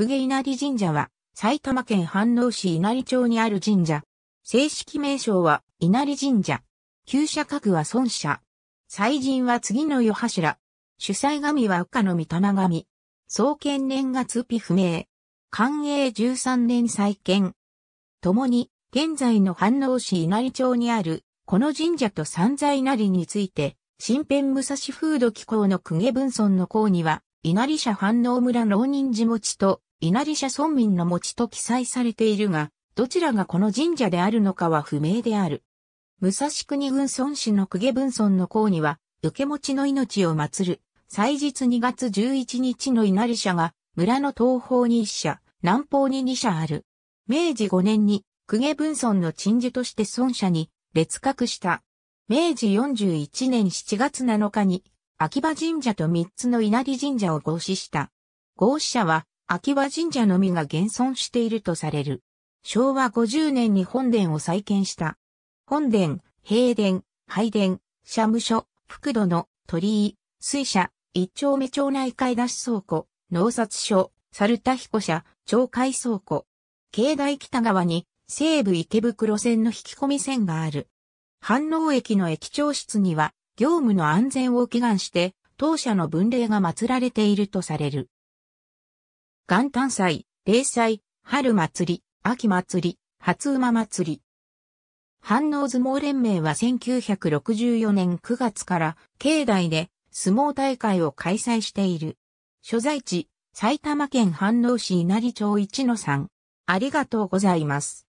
久家稲荷神社は、埼玉県飯能市稲荷町にある神社。正式名称は、稲荷神社。旧社格は孫社。祭神は次の世柱。主祭神は岡の御霊神。創建年月日不明。寛永13年再建。共に、現在の飯能市稲荷町にある、この神社と三在稲荷について、新編武蔵風土機構の久家分村の項には、稲荷社飯能村浪人地持ちと、稲荷社村民の餅と記載されているが、どちらがこの神社であるのかは不明である。武蔵国軍村市の公家分村の項には、受け持ちの命を祀る、祭日2月11日の稲荷社が、村の東方に1社、南方に2社ある。明治5年に、公家分村の鎮守として村社に、列格した。明治41年7月7日に、秋葉神社と3つの稲荷神社を合祀した。合祀者は、秋葉神社のみが現存しているとされる。昭和50年に本殿を再建した。本殿、平殿、拝殿、社務所、福土の鳥居、水車、一丁目町内会出し倉庫、農札所、猿田彦社、町会倉庫。境内北側に西武池袋線の引き込み線がある。反応駅の駅長室には業務の安全を祈願して当社の分霊が祀られているとされる。元旦祭、例祭、春祭り、秋祭り、初馬祭り。反応相撲連盟は1964年9月から境内で相撲大会を開催している。所在地、埼玉県飯能市稲荷町一の3。ありがとうございます。